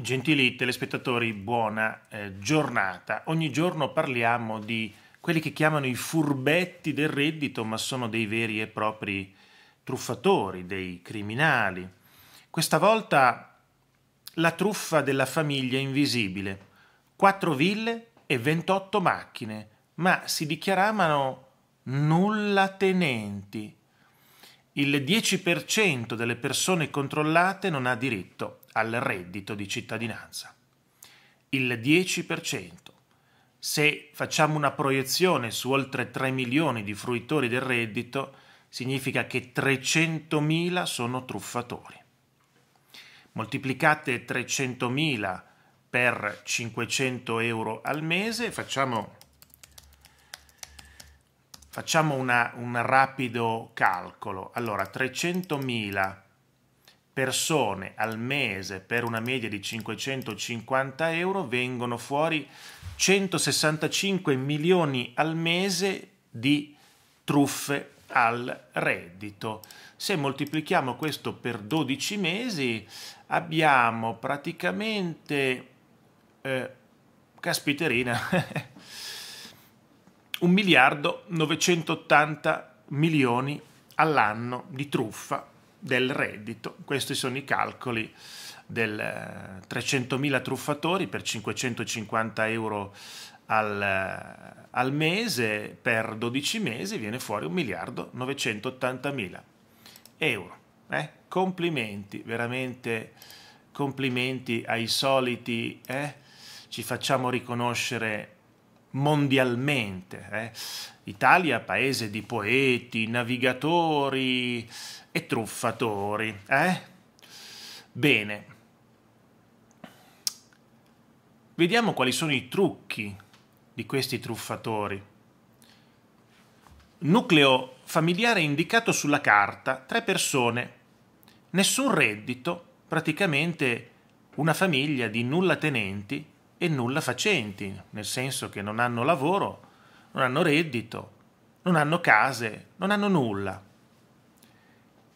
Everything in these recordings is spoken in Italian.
Gentili telespettatori, buona eh, giornata. Ogni giorno parliamo di quelli che chiamano i furbetti del reddito, ma sono dei veri e propri truffatori, dei criminali. Questa volta la truffa della famiglia invisibile. Quattro ville e 28 macchine, ma si dichiaravano nulla tenenti. Il 10% delle persone controllate non ha diritto al reddito di cittadinanza. Il 10%. Se facciamo una proiezione su oltre 3 milioni di fruitori del reddito, significa che 300.000 sono truffatori. Moltiplicate 300.000 per 500 euro al mese, facciamo, facciamo una, un rapido calcolo. Allora, 300.000 persone al mese per una media di 550 euro vengono fuori 165 milioni al mese di truffe al reddito. Se moltiplichiamo questo per 12 mesi abbiamo praticamente, eh, caspiterina, 1 miliardo 980 milioni all'anno di truffa del reddito. Questi sono i calcoli del 300.000 eh, truffatori per 550 euro al, eh, al, mese per 12 mesi viene fuori 1 miliardo 980 mila euro. Eh? Complimenti, veramente complimenti ai soliti, eh? ci facciamo riconoscere mondialmente. Eh. Italia, paese di poeti, navigatori e truffatori. Eh? Bene. Vediamo quali sono i trucchi di questi truffatori. Nucleo familiare indicato sulla carta, tre persone, nessun reddito, praticamente una famiglia di nullatenenti e nulla facenti, nel senso che non hanno lavoro, non hanno reddito, non hanno case, non hanno nulla.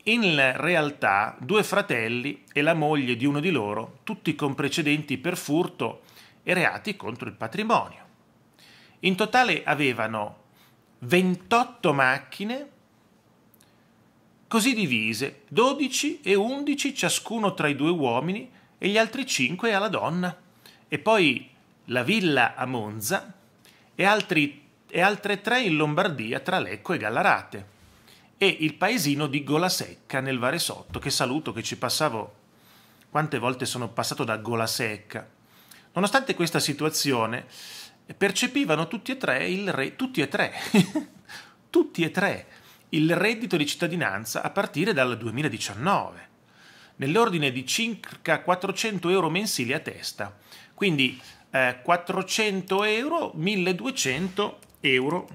In realtà due fratelli e la moglie di uno di loro, tutti con precedenti per furto e reati contro il patrimonio. In totale avevano 28 macchine così divise, 12 e 11 ciascuno tra i due uomini e gli altri 5 alla donna e poi la villa a Monza e, altri, e altre tre in Lombardia tra Lecco e Gallarate e il paesino di Golasecca nel Varesotto, che saluto che ci passavo, quante volte sono passato da Golasecca. Nonostante questa situazione, percepivano tutti e tre il re, tutti e tre, tutti e tre, il reddito di cittadinanza a partire dal 2019, nell'ordine di circa 400 euro mensili a testa, quindi eh, 400 euro, 1200 euro.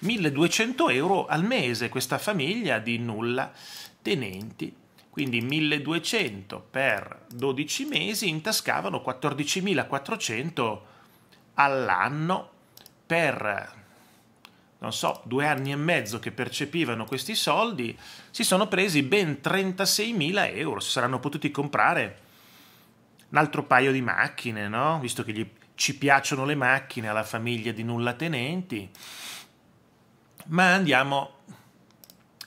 1200 euro al mese questa famiglia di nulla tenenti. Quindi 1200 per 12 mesi intascavano 14.400 all'anno per non so, due anni e mezzo che percepivano questi soldi, si sono presi ben 36.000 euro, si saranno potuti comprare un altro paio di macchine, no? Visto che gli, ci piacciono le macchine alla famiglia di nullatenenti. Ma andiamo,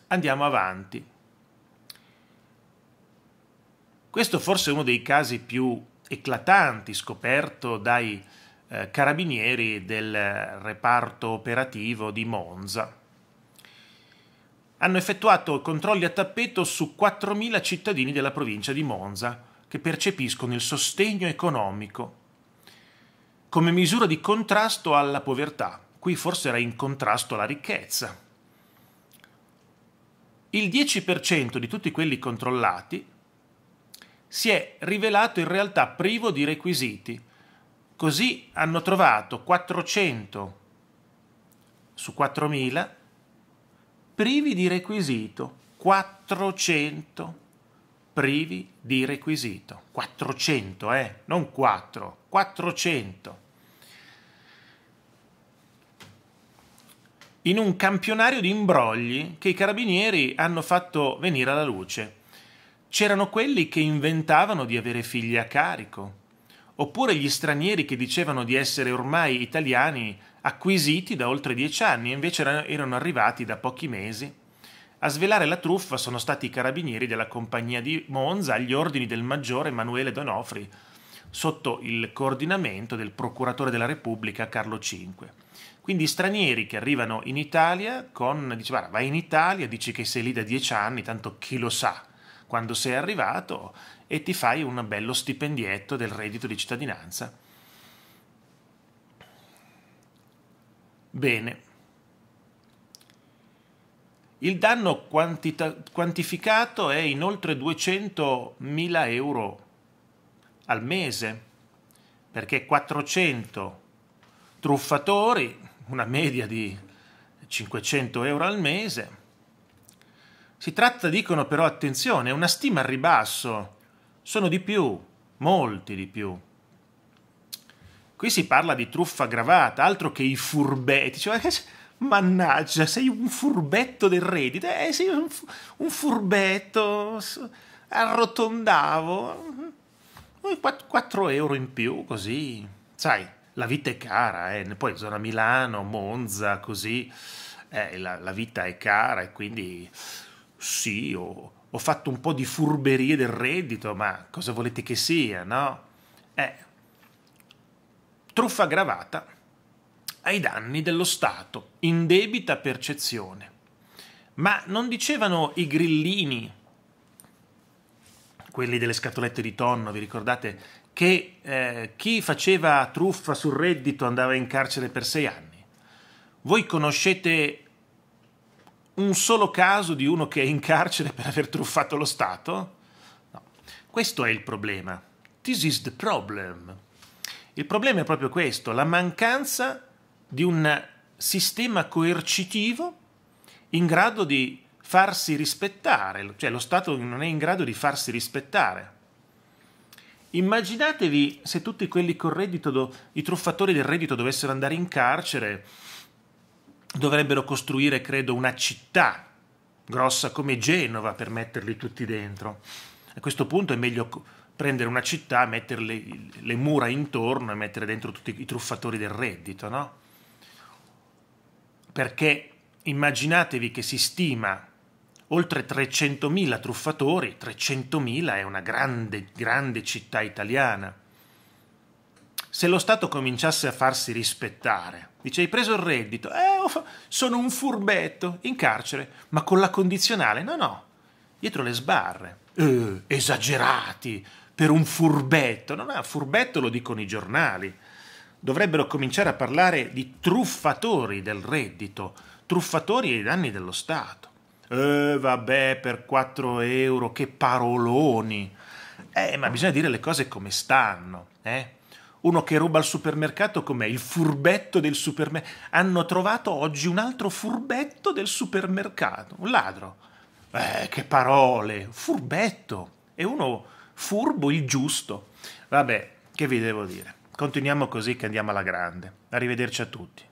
andiamo avanti. Questo forse è uno dei casi più eclatanti scoperto dai eh, carabinieri del reparto operativo di Monza. Hanno effettuato controlli a tappeto su 4.000 cittadini della provincia di Monza, che percepiscono il sostegno economico come misura di contrasto alla povertà. Qui forse era in contrasto alla ricchezza. Il 10% di tutti quelli controllati si è rivelato in realtà privo di requisiti. Così hanno trovato 400 su 4000 privi di requisito. 400 privi di requisito. 400, eh? Non 4, 400. In un campionario di imbrogli che i carabinieri hanno fatto venire alla luce. C'erano quelli che inventavano di avere figli a carico, oppure gli stranieri che dicevano di essere ormai italiani acquisiti da oltre dieci anni e invece erano arrivati da pochi mesi. A svelare la truffa sono stati i carabinieri della compagnia di Monza agli ordini del maggiore Emanuele Donofri, sotto il coordinamento del procuratore della Repubblica Carlo V. Quindi stranieri che arrivano in Italia con, dice guarda, vai in Italia, dici che sei lì da dieci anni, tanto chi lo sa quando sei arrivato e ti fai un bello stipendietto del reddito di cittadinanza. Bene, il danno quantita- quantificato è in oltre 200.000 euro al mese, perché 400 truffatori, una media di 500 euro al mese. Si tratta, dicono però, attenzione, una stima al ribasso, sono di più, molti di più. Qui si parla di truffa aggravata, altro che i furbetti. Cioè, Mannaggia, sei un furbetto del reddito. Eh, sei un, un furbetto. Arrotondavo. 4 euro in più, così. Sai, la vita è cara, eh. Poi zona Milano, Monza, così. Eh, la, la, vita è cara e quindi sì, ho, ho, fatto un po' di furberie del reddito, ma cosa volete che sia, no? Eh, truffa gravata ai danni dello Stato, in debita percezione. Ma non dicevano i grillini, quelli delle scatolette di tonno, vi ricordate, che eh, chi faceva truffa sul reddito andava in carcere per sei anni? Voi conoscete un solo caso di uno che è in carcere per aver truffato lo Stato? No. Questo è il problema. This is the problem. Il problema è proprio questo, la mancanza di un sistema coercitivo in grado di farsi rispettare, cioè lo Stato non è in grado di farsi rispettare. Immaginatevi se tutti quelli con reddito, i truffatori del reddito dovessero andare in carcere, dovrebbero costruire, credo, una città grossa come Genova per metterli tutti dentro. A questo punto è meglio prendere una città, metterle le mura intorno e mettere dentro tutti i truffatori del reddito, no? perché immaginatevi che si stima oltre 300.000 truffatori, 300.000 è una grande, grande città italiana. Se lo Stato cominciasse a farsi rispettare, dice hai preso il reddito, eh, oh, sono un furbetto, in carcere, ma con la condizionale, no no, dietro le sbarre, eh, esagerati, per un furbetto, no no, furbetto lo dicono i giornali, dovrebbero cominciare a parlare di truffatori del reddito, truffatori ai danni dello Stato. Eh, vabbè, per 4 euro, che paroloni. Eh, ma bisogna dire le cose come stanno, eh? Uno che ruba al supermercato com'è? Il furbetto del supermercato. Hanno trovato oggi un altro furbetto del supermercato, un ladro. Eh, che parole, furbetto. E uno furbo il giusto. Vabbè, che vi devo dire? Continuiamo così che andiamo alla grande. Arrivederci a tutti.